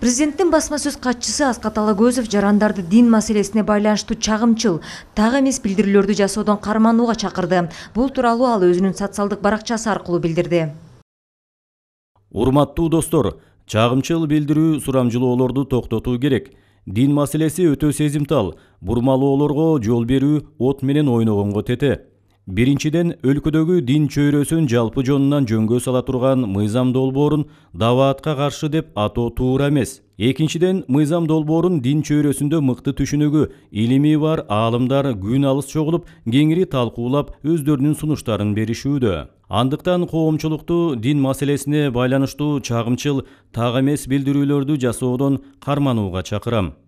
президенттин басма сөз катчысы аскат алагөзов жарандарды дин маселесине байланыштуу чагымчыл так эмес билдирүүлөрдү жасоодон карманууга чакырды бул тууралуу ал өзүнүн социалдык баракчасы аркылуу билдирди урматтуу достор чагымчыл билдирүү сурамжылоолорду токтотуу керек дин маселеси өтө сезимтал бурмалоолорго жол берүү от менен ойногонго тете биринчиден өлкөдөгү дин чөйрөсүн жалпы жонунан жөнгө сала турган мыйзам долбоорун даваатка каршы деп атоо туура эмес экинчиден мыйзам долбоорун дин чөйрөсүндө мыкты түшүнүгү илими бар аалымдар күн алыс чогулуп кеңири талкуулап өздөрүнүн сунуштарын беришүүдө андыктан коомчулукту дин маселесине байланыштуу чагымчыл так эмес билдирүүлөрдү жасоодон карманууга чакырам